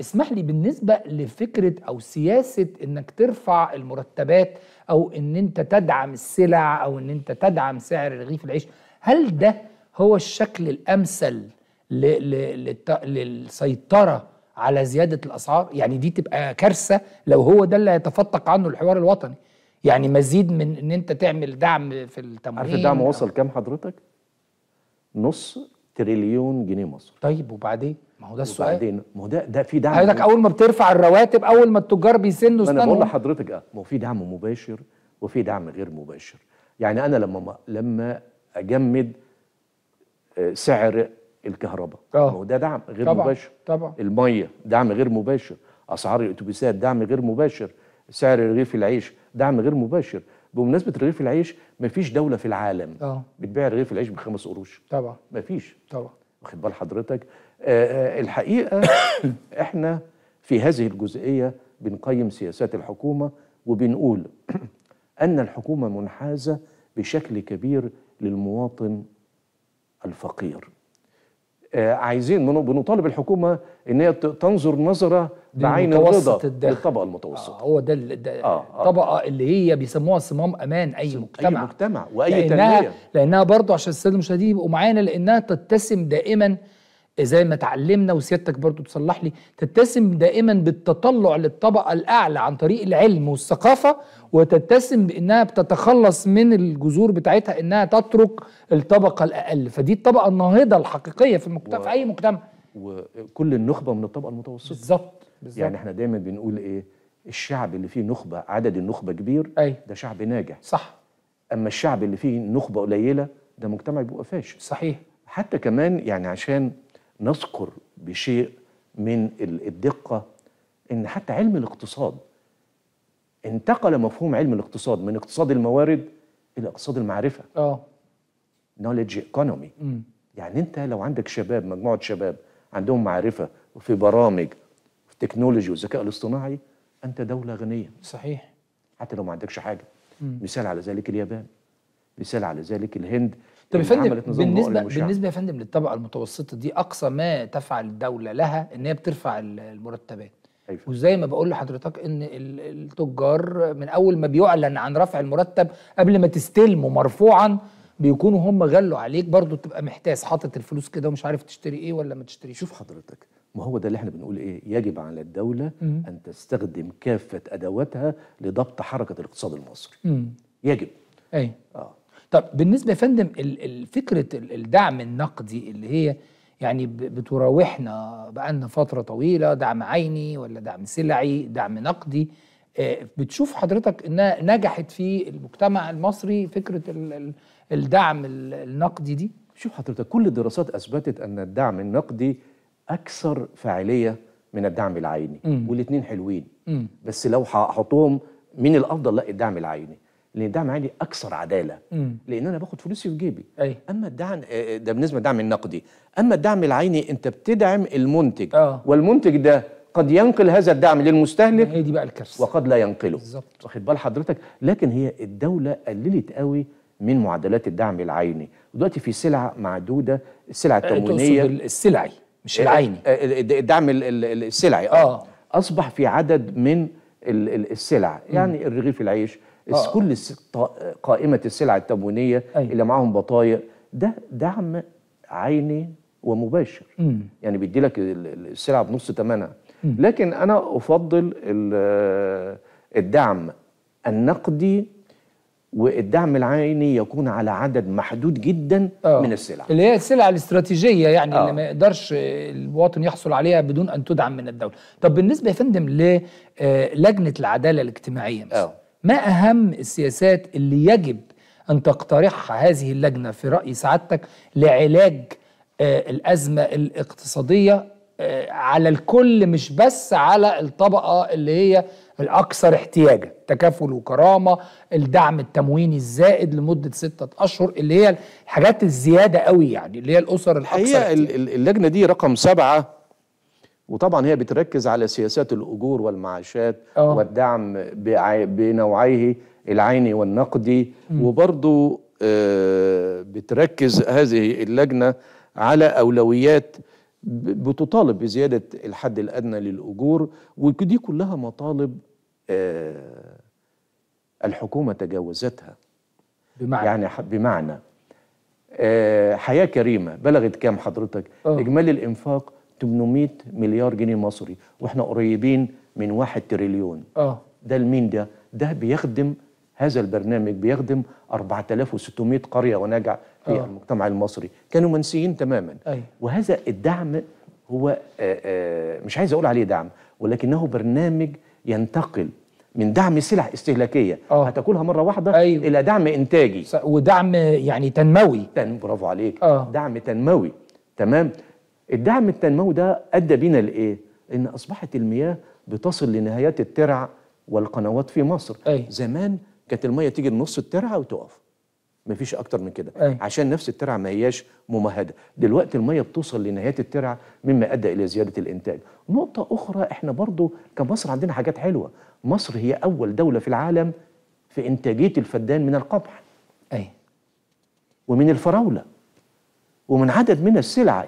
اسمح لي بالنسبه لفكره او سياسه انك ترفع المرتبات او ان انت تدعم السلع او ان انت تدعم سعر رغيف العيش هل ده هو الشكل الامثل للسيطره على زياده الاسعار يعني دي تبقى كارثه لو هو ده اللي هيتفتق عنه الحوار الوطني يعني مزيد من ان انت تعمل دعم في التموين عارف الدعم وصل كام حضرتك نص تريليون جنيه مصري طيب وبعدين ما هو ده السؤال وبعدين ما هو ده ده في دعم حضرتك اول ما بترفع الرواتب اول ما التجار بيسنوا استنى انا بقول لحضرتك اه ما هو في دعم مباشر وفي دعم غير مباشر يعني انا لما لما اجمد آه، سعر الكهرباء ما آه. هو ده دعم غير طبعًا مباشر طبعا الميه دعم غير مباشر اسعار الاتوبيسات دعم غير مباشر سعر رغيف العيش دعم غير مباشر بمناسبه رغيف العيش مفيش دوله في العالم اه بتبيع رغيف العيش بخمس قروش طبعا مفيش طبعا واخد بال حضرتك آآ آه، آه، الحقيقه احنا في هذه الجزئيه بنقيم سياسات الحكومه وبنقول ان الحكومه منحازه بشكل كبير للمواطن الفقير آه، عايزين بنطالب الحكومه ان هي تنظر نظره بعين الرضا للطبقه المتوسطه آه هو ده, آه،, آه الطبقه آه اللي هي بيسموها صمام امان اي مجتمع اي مجتمع واي لأنها تنميه لانها برضه عشان الساده المشاهدين يبقوا معانا لانها تتسم دائما زي ما تعلمنا وسيادتك برضو تصلح لي تتسم دائما بالتطلع للطبقة الأعلى عن طريق العلم والثقافة وتتسم بأنها بتتخلص من الجذور بتاعتها أنها تترك الطبقة الأقل فدي الطبقة الناهضة الحقيقية في المجتمع و... في أي مجتمع وكل النخبة من الطبقة المتوسطة بالظبط يعني احنا دايما بنقول ايه الشعب اللي فيه نخبة عدد النخبة كبير أي. ده شعب ناجح صح أما الشعب اللي فيه نخبة قليلة ده مجتمع بيبقى فاشل صحيح حتى كمان يعني عشان نذكر بشيء من الدقه ان حتى علم الاقتصاد انتقل مفهوم علم الاقتصاد من اقتصاد الموارد الى اقتصاد المعرفه اه knowledge economy م. يعني انت لو عندك شباب مجموعه شباب عندهم معرفه وفي برامج في التكنولوجي والذكاء الاصطناعي انت دوله غنيه صحيح حتى لو ما عندكش حاجه م. مثال على ذلك اليابان مثال على ذلك الهند طب يا فندم بالنسبه بالنسبه يا فندم للطبقه المتوسطه دي اقصى ما تفعل الدوله لها ان هي بترفع المرتبات أيوة. وزي ما بقول لحضرتك ان التجار من اول ما بيعلن عن رفع المرتب قبل ما تستلمه مرفوعا بيكونوا هم غلوا عليك برضه تبقى محتاس حاطط الفلوس كده ومش عارف تشتري ايه ولا ما تشتريش شوف حضرتك ما هو ده اللي احنا بنقول ايه يجب على الدوله مم. ان تستخدم كافه ادواتها لضبط حركه الاقتصاد المصري مم. يجب اي اه طب بالنسبه يا فندم فكره الدعم النقدي اللي هي يعني بتراوحنا بقالنا فتره طويله دعم عيني ولا دعم سلعي دعم نقدي آه، بتشوف حضرتك انها نجحت في المجتمع المصري فكره الدعم النقدي دي شوف حضرتك كل الدراسات اثبتت ان الدعم النقدي اكثر فاعليه من الدعم العيني والاثنين حلوين بس لو هحطهم من الافضل لا الدعم العيني لان الدعم عالي اكثر عداله لان انا باخد فلوسي في جيبي أي. اما الدعم آه، آه، ده بالنسبه للدعم النقدي اما الدعم العيني انت بتدعم المنتج أوه. والمنتج ده قد ينقل هذا الدعم للمستهلك هي دي بقى الكارثه وقد لا ينقله بالظبط واخد بال حضرتك لكن هي الدوله قللت قوي من معدلات الدعم العيني ودلوقتي في سلع معدوده السلع آه، التموينيه السلعي مش العيني الدعم السلعي اه اصبح في عدد من السلع يعني الرغيف العيش آه. كل قائمه السلع التموينيه أيوة. اللي معاهم بطايق ده دعم عيني ومباشر مم. يعني بيدي لك السلع بنص ثمنها لكن انا افضل الدعم النقدي والدعم العيني يكون على عدد محدود جدا أوه. من السلع اللي هي السلع الاستراتيجيه يعني أوه. اللي آه. ما يقدرش المواطن يحصل عليها بدون ان تدعم من الدوله طب بالنسبه يا فندم للجنه آه، العداله الاجتماعيه مثلا آه. ما أهم السياسات اللي يجب أن تقترحها هذه اللجنة في رأي سعادتك لعلاج آه، الأزمة الاقتصادية آه، على الكل مش بس على الطبقة اللي هي الأكثر احتياجا تكافل وكرامة الدعم التمويني الزائد لمدة ستة أشهر اللي هي الحاجات الزيادة قوي يعني اللي هي الأسر الأكثر هي اللجنة دي رقم سبعة وطبعا هي بتركز على سياسات الأجور والمعاشات أوه. والدعم بنوعيه العيني والنقدي وبرضه وبرضو آه، بتركز هذه اللجنة على أولويات بتطالب بزيادة الحد الأدنى للأجور ودي كلها مطالب آه، الحكومة تجاوزتها بمعنى يعني بمعنى آه، حياة كريمة بلغت كام حضرتك أوه. إجمالي الإنفاق 800 مليار جنيه مصري واحنا قريبين من 1 تريليون اه ده لمين ده ده بيخدم هذا البرنامج بيخدم 4600 قريه ونجع في أوه. المجتمع المصري كانوا منسيين تماما أي. وهذا الدعم هو آآ آه، آآ آه، مش عايز اقول عليه دعم ولكنه برنامج ينتقل من دعم سلع استهلاكيه أوه. هتاكلها مره واحده أيوه. الى دعم انتاجي ودعم يعني تنموي تن برافو عليك أوه. دعم تنموي تمام الدعم التنموي ده ادى بينا لايه؟ ان اصبحت المياه بتصل لنهايات الترع والقنوات في مصر أي. زمان كانت الميه تيجي لنص الترعه وتقف مفيش اكتر من كده أي. عشان نفس الترع ما هياش ممهده دلوقتي الميه بتوصل لنهايات الترع مما ادى الى زياده الانتاج نقطه اخرى احنا برضو كمصر عندنا حاجات حلوه مصر هي اول دوله في العالم في انتاجيه الفدان من القمح اي ومن الفراوله ومن عدد من السلع